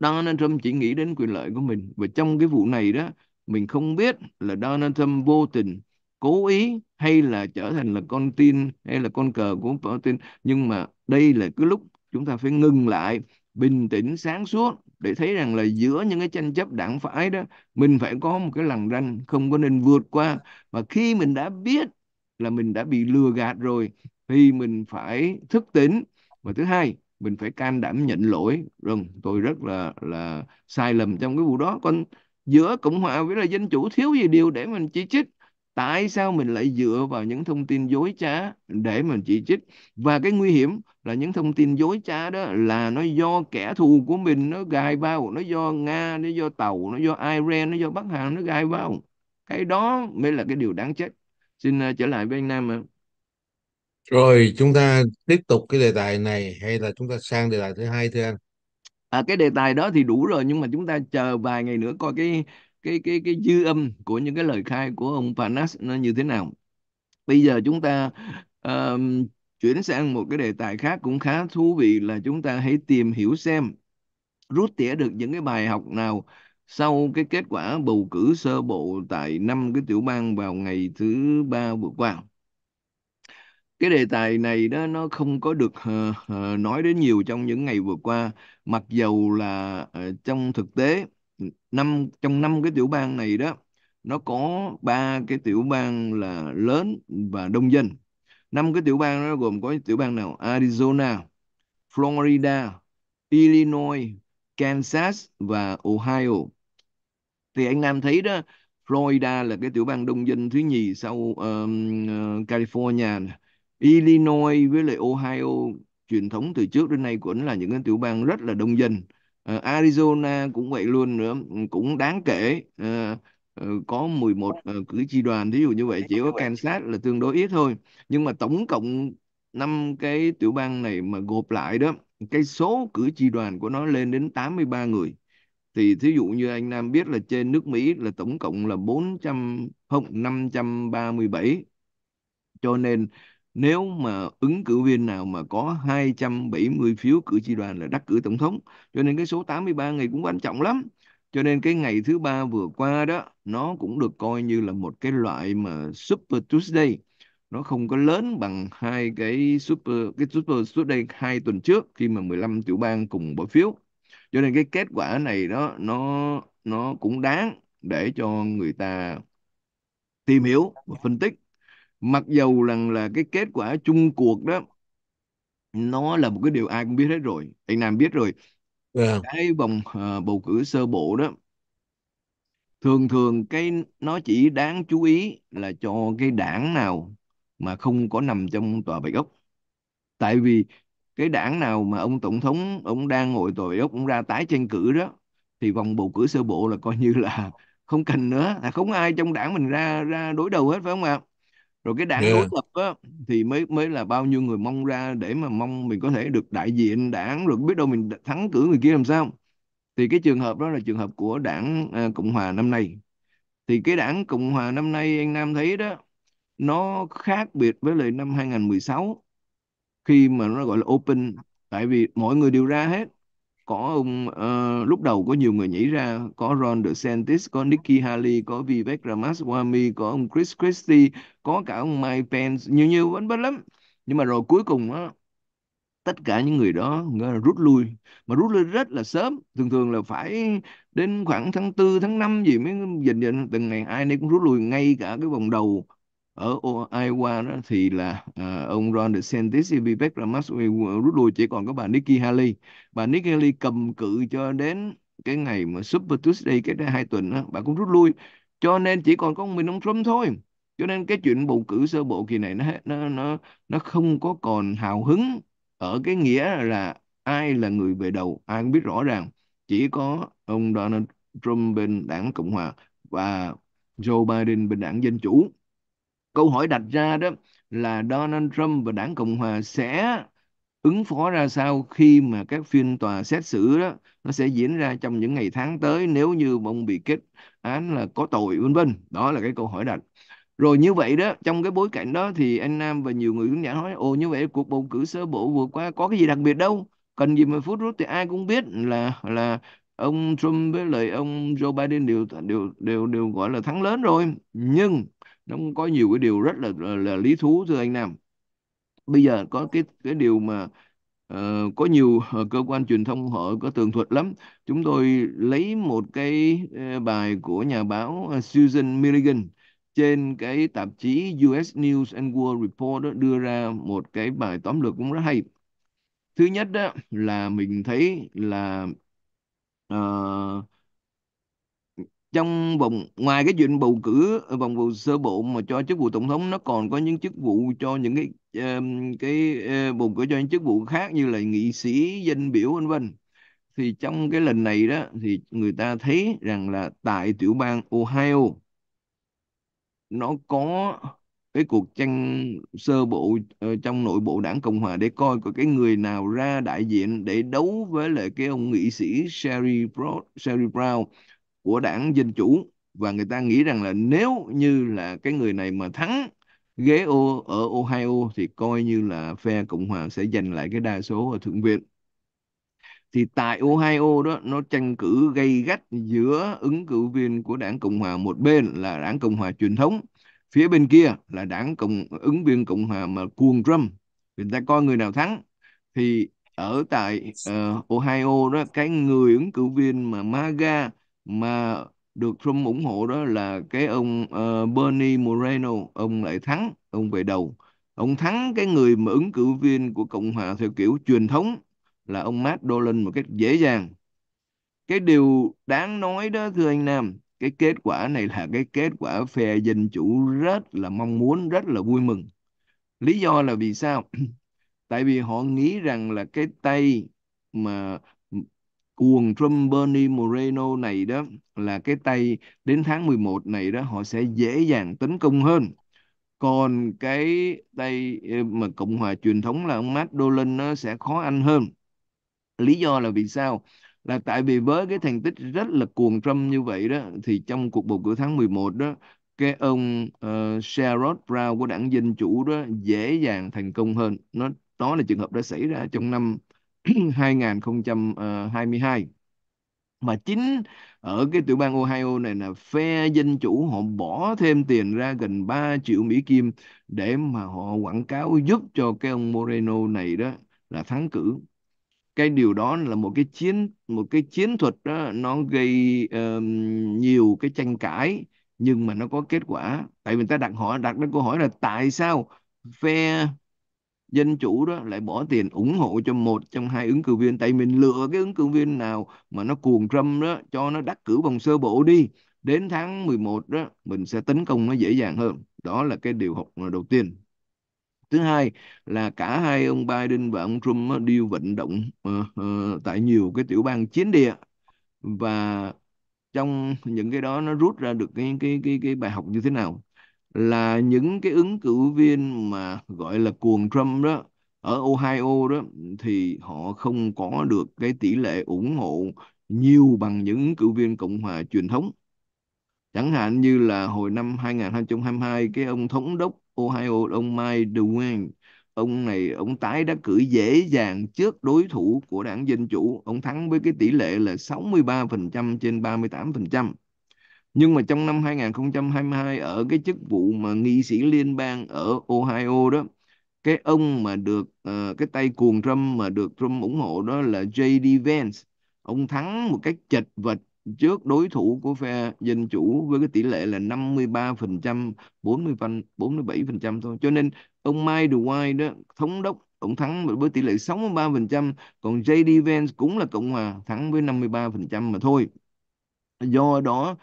[SPEAKER 2] Donald Trump chỉ nghĩ đến quyền lợi của mình và trong cái vụ này đó mình không biết là Donald Trump vô tình cố ý hay là trở thành là con tin hay là con cờ của Putin nhưng mà đây là cái lúc chúng ta phải ngừng lại bình tĩnh sáng suốt để thấy rằng là giữa những cái tranh chấp đảng phái đó mình phải có một cái lằn ranh không có nên vượt qua và khi mình đã biết là mình đã bị lừa gạt rồi thì mình phải thức tỉnh và thứ hai mình phải can đảm nhận lỗi rằng vâng, tôi rất là là sai lầm trong cái vụ đó còn giữa cộng hòa với là dân chủ thiếu gì điều để mình chỉ trích tại sao mình lại dựa vào những thông tin dối trá để mình chỉ trích và cái nguy hiểm là những thông tin dối trá đó là nó do kẻ thù của mình nó gài vào nó do nga nó do tàu nó do iran nó do bắc hàn nó gài vào cái đó mới là cái điều đáng trách xin à, trở lại với anh nam ạ
[SPEAKER 1] rồi chúng ta tiếp tục cái đề tài này hay là chúng ta sang đề tài thứ hai thưa anh à, cái đề tài đó thì đủ rồi nhưng mà chúng ta chờ vài ngày nữa coi cái cái cái cái dư
[SPEAKER 2] âm của những cái lời khai của ông Panas nó như thế nào bây giờ chúng ta uh, chuyển sang một cái đề tài khác cũng khá thú vị là chúng ta hãy tìm hiểu xem rút tỉa được những cái bài học nào sau cái kết quả bầu cử sơ bộ tại năm cái tiểu bang vào ngày thứ ba vừa qua cái đề tài này đó nó không có được uh, uh, nói đến nhiều trong những ngày vừa qua mặc dầu là uh, trong thực tế năm trong năm cái tiểu bang này đó nó có ba cái tiểu bang là lớn và đông dân năm cái tiểu bang đó gồm có tiểu bang nào Arizona Florida Illinois Kansas và Ohio thì anh Nam thấy đó Florida là cái tiểu bang đông dân thứ nhì sau um, California Illinois với lại Ohio truyền thống từ trước đến nay cũng là những cái tiểu bang rất là đông dân Ờ, Arizona cũng vậy luôn nữa ừ, cũng đáng kể ờ, ờ, có 11 uh, cử tri đoàn thí dụ như vậy chỉ có Kansas là tương đối ít thôi nhưng mà tổng cộng năm cái tiểu bang này mà gộp lại đó cái số cử tri đoàn của nó lên đến 83 người thì thí dụ như anh Nam biết là trên nước Mỹ là tổng cộng là 400 không 537 cho nên nếu mà ứng cử viên nào mà có 270 phiếu cử tri đoàn là đắc cử tổng thống cho nên cái số 83 ngày cũng quan trọng lắm cho nên cái ngày thứ ba vừa qua đó nó cũng được coi như là một cái loại mà Super Tuesday nó không có lớn bằng hai cái Super cái Super Tuesday hai tuần trước khi mà 15 tiểu bang cùng bỏ phiếu cho nên cái kết quả này đó nó nó cũng đáng để cho người ta tìm hiểu và phân tích mặc dầu rằng là cái kết quả chung cuộc đó nó là một cái điều ai cũng biết hết rồi anh Nam biết rồi yeah. Dạ. cái vòng uh, bầu cử sơ bộ đó thường thường cái nó chỉ đáng chú ý là cho cái đảng nào mà không có nằm trong tòa bạch ốc tại vì cái đảng nào mà ông tổng thống ông đang ngồi tòa bạch ốc ông ra tái tranh cử đó thì vòng bầu cử sơ bộ là coi như là không cần nữa là không ai trong đảng mình ra ra đối đầu hết phải không ạ à? rồi cái đảng yeah. đối lập á, thì mới mới là bao nhiêu người mong ra để mà mong mình có thể được đại diện đảng rồi biết đâu mình thắng cử người kia làm sao thì cái trường hợp đó là trường hợp của đảng à, cộng hòa năm nay thì cái đảng cộng hòa năm nay anh nam thấy đó nó khác biệt với lại năm 2016 khi mà nó gọi là open tại vì mọi người đều ra hết có ông uh, lúc đầu có nhiều người nhảy ra có Ron DeSantis có Nikki Haley có Vivek Ramaswamy có ông Chris Christie có cả ông Mike Pence nhiều nhiều vẫn bánh lắm nhưng mà rồi cuối cùng á tất cả những người đó rút lui mà rút lui rất là sớm thường thường là phải đến khoảng tháng 4, tháng 5 gì mới dần dần từng ngày ai nấy cũng rút lui ngay cả cái vòng đầu ở Iowa đó thì là uh, ông Ron DeSantis, Vivek Ramaswamy rút lui chỉ còn có bà Nikki Haley. Bà Nikki Haley cầm cự cho đến cái ngày mà Super Tuesday cái hai tuần đó, bà cũng rút lui. Cho nên chỉ còn có mình ông Trump thôi cho nên cái chuyện bầu cử sơ bộ kỳ này nó nó nó nó không có còn hào hứng ở cái nghĩa là ai là người về đầu ai cũng biết rõ ràng chỉ có ông Donald Trump bên đảng Cộng hòa và Joe Biden bên đảng Dân chủ câu hỏi đặt ra đó là Donald Trump và đảng Cộng hòa sẽ ứng phó ra sao khi mà các phiên tòa xét xử đó nó sẽ diễn ra trong những ngày tháng tới nếu như ông bị kết án là có tội vân vân đó là cái câu hỏi đặt rồi như vậy đó trong cái bối cảnh đó thì anh Nam và nhiều người cũng đã nói ồ như vậy cuộc bầu cử sơ bộ vừa qua có cái gì đặc biệt đâu cần gì mà phút rút thì ai cũng biết là là ông Trump với lại ông Joe Biden đều đều đều đều gọi là thắng lớn rồi nhưng nó có nhiều cái điều rất là là, là lý thú thưa anh Nam bây giờ có cái cái điều mà uh, có nhiều ờ, cơ quan truyền thông họ có tường thuật lắm chúng tôi lấy một cái uh, bài của nhà báo Susan Milligan trên cái tạp chí US News and World Report đó, đưa ra một cái bài tóm lược cũng rất hay. Thứ nhất đó là mình thấy là uh, trong vòng ngoài cái chuyện bầu cử vòng bầu sơ bộ mà cho chức vụ tổng thống nó còn có những chức vụ cho những cái uh, cái uh, bầu cử cho những chức vụ khác như là nghị sĩ, dân biểu vân vân. Thì trong cái lần này đó thì người ta thấy rằng là tại tiểu bang Ohio nó có cái cuộc tranh sơ bộ ờ, trong nội bộ đảng Cộng hòa để coi có cái người nào ra đại diện để đấu với lại cái ông nghị sĩ Sherry Brown, Sherry Brown của đảng Dân Chủ và người ta nghĩ rằng là nếu như là cái người này mà thắng ghế ô ở Ohio thì coi như là phe Cộng hòa sẽ giành lại cái đa số ở Thượng viện thì tại Ohio đó nó tranh cử gây gắt giữa ứng cử viên của đảng Cộng hòa một bên là đảng Cộng hòa truyền thống phía bên kia là đảng cộng ứng viên Cộng hòa mà cuồng Trump người ta coi người nào thắng thì ở tại uh, Ohio đó cái người ứng cử viên mà MAGA mà được Trump ủng hộ đó là cái ông uh, Bernie Moreno ông lại thắng ông về đầu ông thắng cái người mà ứng cử viên của Cộng hòa theo kiểu truyền thống là ông Matt Dolan một cách dễ dàng. Cái điều đáng nói đó thưa anh Nam, cái kết quả này là cái kết quả phe dân chủ rất là mong muốn, rất là vui mừng. Lý do là vì sao? Tại vì họ nghĩ rằng là cái tay mà cuồng Trump Bernie Moreno này đó là cái tay đến tháng 11 này đó họ sẽ dễ dàng tấn công hơn. Còn cái tay mà Cộng hòa truyền thống là ông Matt Dolan nó sẽ khó ăn hơn lý do là vì sao là tại vì với cái thành tích rất là cuồng trâm như vậy đó thì trong cuộc bầu cử tháng 11 đó cái ông uh, Sherrod Brown của đảng Dân Chủ đó dễ dàng thành công hơn nó đó là trường hợp đã xảy ra trong năm 2022 ờ, mà chính ở cái tiểu bang Ohio này là phe dân chủ họ bỏ thêm tiền ra gần 3 triệu Mỹ Kim để mà họ quảng cáo giúp cho cái ông Moreno này đó là thắng cử cái điều đó là một cái chiến một cái chiến thuật đó nó gây um, nhiều cái tranh cãi nhưng mà nó có kết quả tại vì ta đặt hỏi đặt đến câu hỏi là tại sao phe dân chủ đó lại bỏ tiền ủng hộ cho một trong hai ứng cử viên tại mình lựa cái ứng cử viên nào mà nó cuồng trâm đó cho nó đắc cử vòng sơ bộ đi đến tháng 11 đó mình sẽ tấn công nó dễ dàng hơn đó là cái điều học đầu tiên thứ hai là cả hai ông Biden và ông Trump đều vận động uh, uh, tại nhiều cái tiểu bang chiến địa và trong những cái đó nó rút ra được cái cái cái cái bài học như thế nào là những cái ứng cử viên mà gọi là cuồng Trump đó ở Ohio đó thì họ không có được cái tỷ lệ ủng hộ nhiều bằng những ứng cử viên Cộng hòa truyền thống. Chẳng hạn như là hồi năm 2022 cái ông thống đốc Ohio ông Mike DeWine ông này ông tái đã cử dễ dàng trước đối thủ của đảng Dân Chủ ông thắng với cái tỷ lệ là 63% trên 38% nhưng mà trong năm 2022 ở cái chức vụ mà nghị sĩ liên bang ở Ohio đó cái ông mà được uh, cái tay cuồng Trump mà được Trump ủng hộ đó là J.D. Vance ông thắng một cách chật vật trước đối thủ của phe dân chủ với cái tỷ lệ là 53%, 40 47% thôi. Cho nên ông Mike DeWine đó thống đốc ông thắng với tỷ lệ 63%, còn JD Vance cũng là cộng hòa thắng với 53% mà thôi. Do đó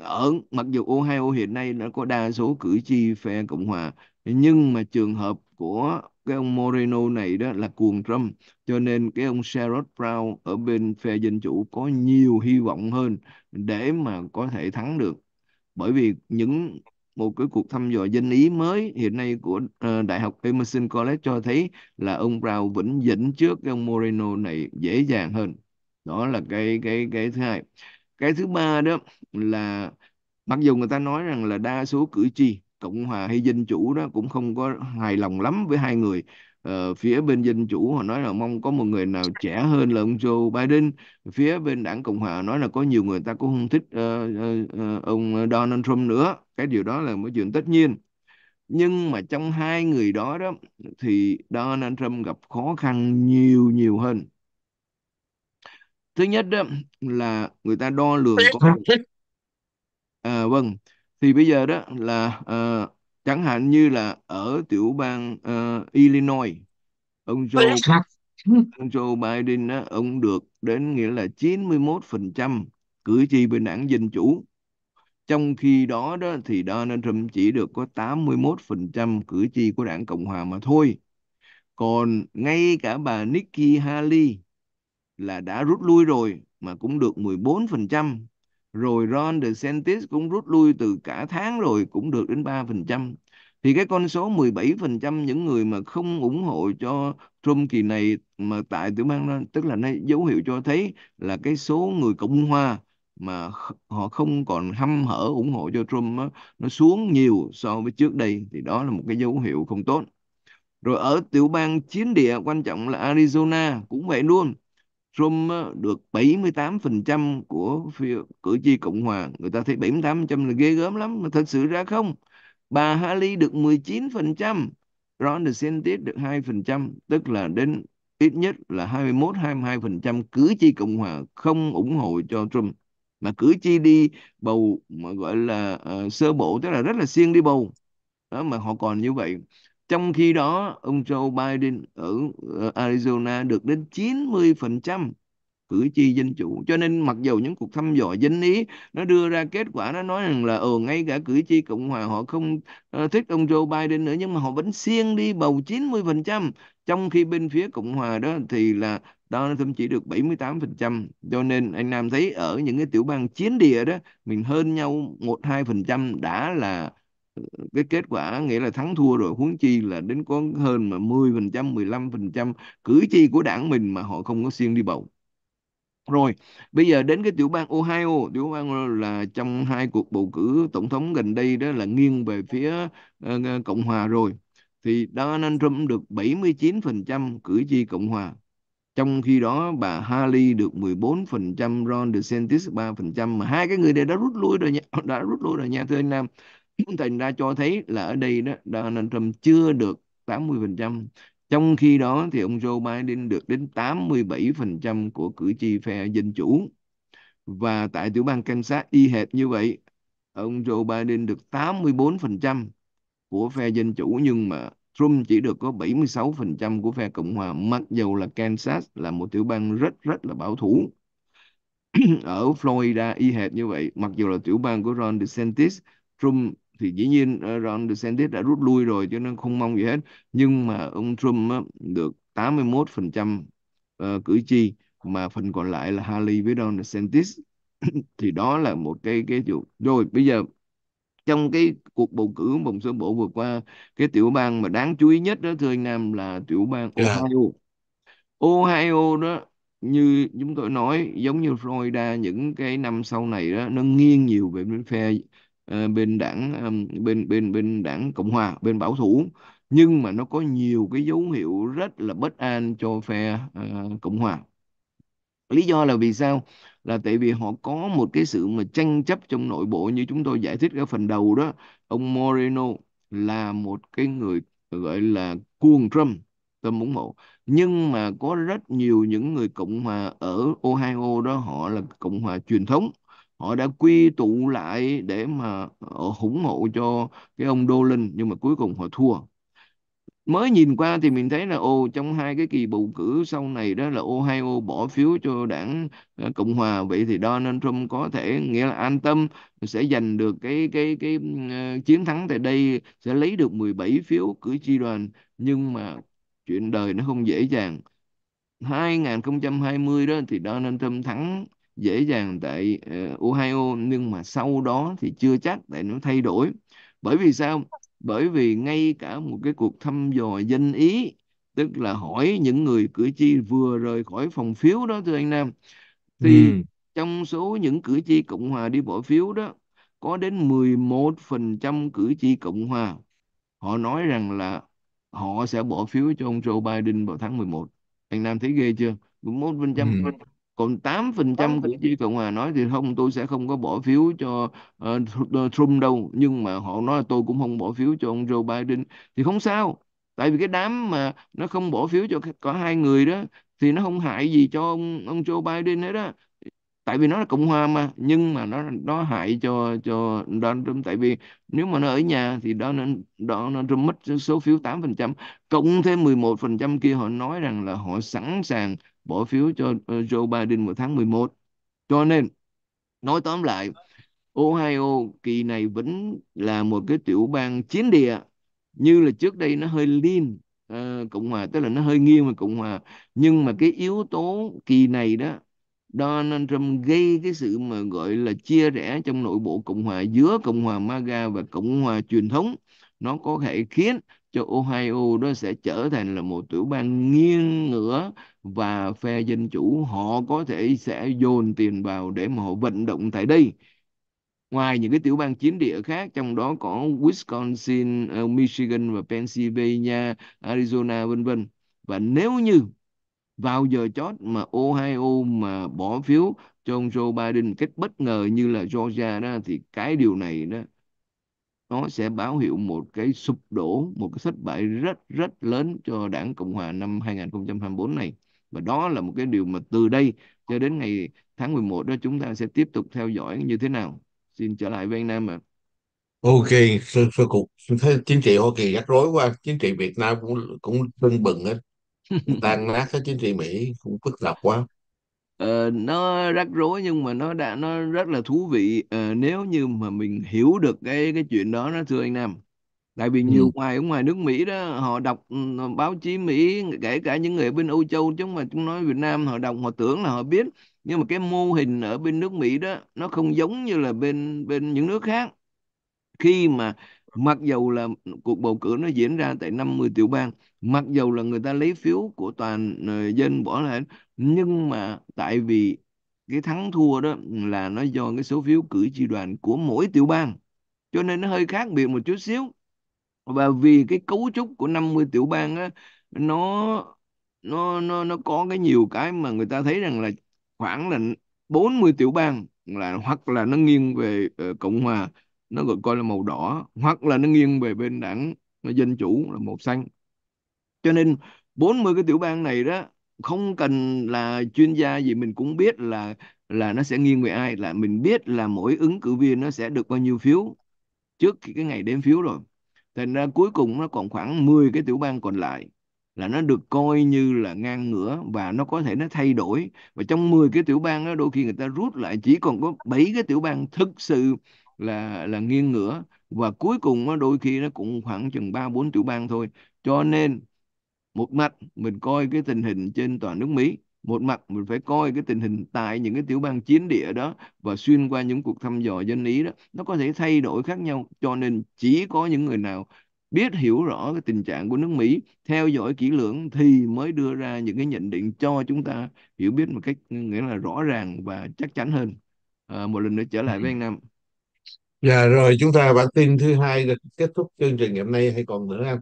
[SPEAKER 2] ở mặc dù Ohio hiện nay đã có đa số cử tri phe cộng hòa nhưng mà trường hợp của cái ông Moreno này đó là cuồng Trump cho nên cái ông Sherrod Brown ở bên phe dân chủ có nhiều hy vọng hơn để mà có thể thắng được bởi vì những một cái cuộc thăm dò dân ý mới hiện nay của uh, đại học Emerson College cho thấy là ông Brown vẫn dẫn trước cái ông Moreno này dễ dàng hơn đó là cái cái cái thứ hai cái thứ ba đó là mặc dù người ta nói rằng là đa số cử tri cộng hòa hay dân chủ đó cũng không có hài lòng lắm với hai người Ờ, phía bên dân chủ họ nói là mong có một người nào trẻ hơn là ông Joe Biden phía bên đảng cộng hòa nói là có nhiều người ta cũng không thích uh, uh, uh, ông Donald Trump nữa cái điều đó là một chuyện tất nhiên nhưng mà trong hai người đó đó thì Donald Trump gặp khó khăn nhiều nhiều hơn thứ nhất đó là người ta đo lường con à, ờ, vâng thì bây giờ đó là uh, chẳng hạn như là ở tiểu bang uh, Illinois ông Joe ông Joe Biden đó, ông được đến nghĩa là 91% cử tri bên đảng dân chủ trong khi đó đó thì Donald Trump chỉ được có 81% cử tri của đảng Cộng hòa mà thôi còn ngay cả bà Nikki Haley là đã rút lui rồi mà cũng được 14% rồi Ron DeSantis cũng rút lui từ cả tháng rồi cũng được đến 3%. Thì cái con số 17% những người mà không ủng hộ cho Trump kỳ này mà tại tiểu bang đó, tức là nó dấu hiệu cho thấy là cái số người Cộng Hòa mà họ không còn hăm hở ủng hộ cho Trump đó, nó xuống nhiều so với trước đây thì đó là một cái dấu hiệu không tốt. Rồi ở tiểu bang chiến địa quan trọng là Arizona cũng vậy luôn Trump được 78% của phiếu cử tri Cộng hòa. Người ta thấy 78% là ghê gớm lắm. Mà thật sự ra không. Bà Haley được 19%. Ron DeSantis được 2%. Tức là đến ít nhất là 21-22% cử tri Cộng hòa không ủng hộ cho Trump. Mà cử tri đi bầu mà gọi là uh, sơ bộ. Tức là rất là siêng đi bầu. Đó, mà họ còn như vậy trong khi đó, ông Joe Biden ở Arizona được đến 90% cử tri dân chủ. Cho nên mặc dù những cuộc thăm dò dân ý nó đưa ra kết quả nó nói rằng là ừ, ngay cả cử tri Cộng hòa họ không ờ, thích ông Joe Biden nữa nhưng mà họ vẫn siêng đi bầu 90%. Trong khi bên phía Cộng hòa đó thì là đó nó thậm chí được 78%. Cho nên anh Nam thấy ở những cái tiểu bang chiến địa đó mình hơn nhau 1-2% đã là cái kết quả nghĩa là thắng thua rồi huống chi là đến có hơn mà 10% 15% cử tri của đảng mình mà họ không có xuyên đi bầu rồi, bây giờ đến cái tiểu bang Ohio, tiểu bang là trong hai cuộc bầu cử tổng thống gần đây đó là nghiêng về phía uh, Cộng hòa rồi. Thì Donald Trump được 79% cử tri Cộng hòa. Trong khi đó bà Haley được 14%, Ron DeSantis 3%. Mà hai cái người này đã rút lui rồi, đã rút lui rồi nha thưa anh Nam thành ra cho thấy là ở đây đó Donald Trump chưa được 80%. Trong khi đó thì ông Joe Biden được đến 87% của cử tri phe Dân Chủ. Và tại tiểu bang Kansas y hệt như vậy, ông Joe Biden được 84% của phe Dân Chủ nhưng mà Trump chỉ được có 76% của phe Cộng Hòa mặc dù là Kansas là một tiểu bang rất rất là bảo thủ. ở Florida y hệt như vậy, mặc dù là tiểu bang của Ron DeSantis, Trump thì dĩ nhiên ờ, Ron DeSantis đã rút lui rồi cho nên không mong gì hết nhưng mà ông Trump được 81% ờ, cử tri mà phần còn lại là Haley với Ron DeSantis thì đó là một cái cái chuyện rồi bây giờ trong cái cuộc bầu cử vòng sơ bộ vừa qua cái tiểu bang mà đáng chú ý nhất đó thưa anh Nam là tiểu bang dạ. Ohio Ohio đó như chúng tôi nói giống như Florida những cái năm sau này đó nó nghiêng nhiều về bên phe Ờ, bên đảng bên bên bên đảng cộng hòa bên bảo thủ nhưng mà nó có nhiều cái dấu hiệu rất là bất an cho phe uh, cộng hòa lý do là vì sao là tại vì họ có một cái sự mà tranh chấp trong nội bộ như chúng tôi giải thích ở phần đầu đó ông Moreno là một cái người gọi là cuồng Trump tâm ủng hộ nhưng mà có rất nhiều những người cộng hòa ở Ohio đó họ là cộng hòa truyền thống họ đã quy tụ lại để mà ờ, ủng hộ cho cái ông Đô Linh nhưng mà cuối cùng họ thua mới nhìn qua thì mình thấy là ồ trong hai cái kỳ bầu cử sau này đó là Ohio bỏ phiếu cho đảng ờ, Cộng hòa vậy thì Donald Trump có thể nghĩa là an tâm sẽ giành được cái cái cái ờ, chiến thắng tại đây sẽ lấy được 17 phiếu cử tri đoàn nhưng mà chuyện đời nó không dễ dàng 2020 đó thì Donald Trump thắng dễ dàng tại uh, ờ, Ohio nhưng mà sau đó thì chưa chắc tại nó thay đổi bởi vì sao bởi vì ngay cả một cái cuộc thăm dò dân ý tức là hỏi những người cử tri vừa rời khỏi phòng phiếu đó thưa anh Nam thì ừ. trong số những cử tri Cộng hòa đi bỏ phiếu đó có đến 11% cử tri Cộng hòa họ nói rằng là họ sẽ bỏ phiếu cho ông Joe Biden vào tháng 11 anh Nam thấy ghê chưa 11% ừ còn 8% cử tri Cộng hòa nói thì không tôi sẽ không có bỏ phiếu cho uh, Trump đâu nhưng mà họ nói là tôi cũng không bỏ phiếu cho ông Joe Biden thì không sao tại vì cái đám mà nó không bỏ phiếu cho có hai người đó thì nó không hại gì cho ông ông Joe Biden hết đó tại vì nó là cộng hòa mà nhưng mà nó nó hại cho cho Donald Trump tại vì nếu mà nó ở nhà thì đó Donald Trump mất số phiếu 8% cộng thêm 11% kia họ nói rằng là họ sẵn sàng bỏ phiếu cho ờ, Joe Biden vào tháng 11. Cho nên, nói tóm lại, Ohio kỳ này vẫn là một cái tiểu bang chiến địa như là trước đây nó hơi lean uh, cộng hòa tức là nó hơi nghiêng về cộng hòa nhưng mà cái yếu tố kỳ này đó Donald Trump gây cái sự mà gọi là chia rẽ trong nội bộ cộng hòa giữa cộng hòa MAGA và cộng hòa truyền thống nó có thể khiến cho Ohio đó sẽ trở thành là một tiểu bang nghiêng ngửa và phe dân chủ họ có thể sẽ dồn tiền vào để mà họ vận động tại đây ngoài những cái tiểu bang chiến địa khác trong đó có Wisconsin, ờ, Michigan và Pennsylvania, Arizona vân vân và nếu như vào giờ chót mà Ohio mà bỏ phiếu cho ông Joe Biden một cách bất ngờ như là Georgia đó thì cái điều này đó nó sẽ báo hiệu một cái sụp đổ, một cái thất bại rất rất lớn cho Đảng Cộng hòa năm 2024 này. Và đó là một cái điều mà từ đây cho đến ngày tháng 11 đó chúng ta sẽ tiếp tục theo dõi như thế nào. Xin trở lại với anh Nam ạ. À.
[SPEAKER 1] Ok, sư, sư cục chính trị Hoa Kỳ rắc rối quá, chính trị Việt Nam cũng cũng tưng bừng hết, tan nát cái chính trị Mỹ cũng phức tạp quá. Ờ,
[SPEAKER 2] nó rắc rối nhưng mà nó đã nó rất là thú vị uh, nếu như mà mình hiểu được cái cái chuyện đó nó thưa anh Nam tại vì nhiều ừ. ngoài ở ngoài nước Mỹ đó họ đọc ừ, báo chí Mỹ kể cả những người ở bên Âu Châu chúng mà chúng nói Việt Nam họ đọc họ tưởng là họ biết nhưng mà cái mô hình ở bên nước Mỹ đó nó không giống như là bên bên những nước khác khi mà mặc dù là cuộc bầu cử nó diễn ra tại 50 tiểu bang mặc dầu là người ta lấy phiếu của toàn ờ, dân bỏ lại nhưng mà tại vì cái thắng thua đó là nó do cái số phiếu cử tri đoàn của mỗi tiểu bang cho nên nó hơi khác biệt một chút xíu và vì cái cấu trúc của 50 tiểu bang á nó nó nó nó có cái nhiều cái mà người ta thấy rằng là khoảng là 40 tiểu bang là hoặc là nó nghiêng về uh, cộng hòa nó được coi là màu đỏ hoặc là nó nghiêng về bên đảng dân chủ là màu xanh cho nên 40 cái tiểu bang này đó không cần là chuyên gia gì mình cũng biết là là nó sẽ nghiêng về ai là mình biết là mỗi ứng cử viên nó sẽ được bao nhiêu phiếu trước cái ngày đếm phiếu rồi thành ra cuối cùng nó còn khoảng 10 cái tiểu bang còn lại là nó được coi như là ngang ngửa và nó có thể nó thay đổi và trong 10 cái tiểu bang đó đôi khi người ta rút lại chỉ còn có 7 cái tiểu bang thực sự là là nghiêng ngửa và cuối cùng đôi khi nó cũng khoảng chừng ba bốn tiểu bang thôi cho nên một mặt mình coi cái tình hình trên toàn nước Mỹ một mặt mình phải coi cái tình hình tại những cái tiểu bang chiến địa đó và xuyên qua những cuộc thăm dò dân ý đó nó có thể thay đổi khác nhau cho nên chỉ có những người nào biết hiểu rõ cái tình trạng của nước Mỹ theo dõi kỹ lưỡng thì mới đưa ra những cái nhận định cho chúng ta hiểu biết một cách nghĩa là rõ ràng và chắc chắn hơn à, một lần nữa trở lại ừ. với anh Nam
[SPEAKER 1] Dạ rồi chúng ta bản tin thứ
[SPEAKER 2] hai kết thúc chương trình ngày hôm nay hay còn nữa anh?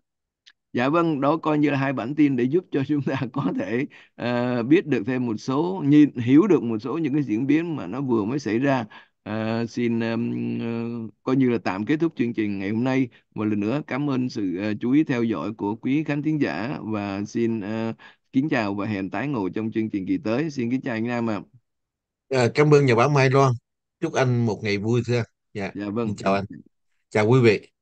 [SPEAKER 2] Dạ vâng, đó coi như là hai bản tin để giúp cho chúng ta có thể uh, biết được thêm một số, nhìn, hiểu được một số những cái diễn biến mà nó vừa mới xảy ra. Uh, xin um, uh, coi như là tạm kết thúc chương trình ngày hôm nay. Một lần nữa cảm ơn sự uh, chú ý theo dõi của quý khán thính giả và xin uh, kính chào và hẹn tái ngộ trong chương trình kỳ tới. Xin kính chào anh Nam ạ.
[SPEAKER 1] À. À, cảm ơn nhà báo Mai Loan. Chúc anh một ngày vui thưa dạ dạ vâng chào anh chào quý vị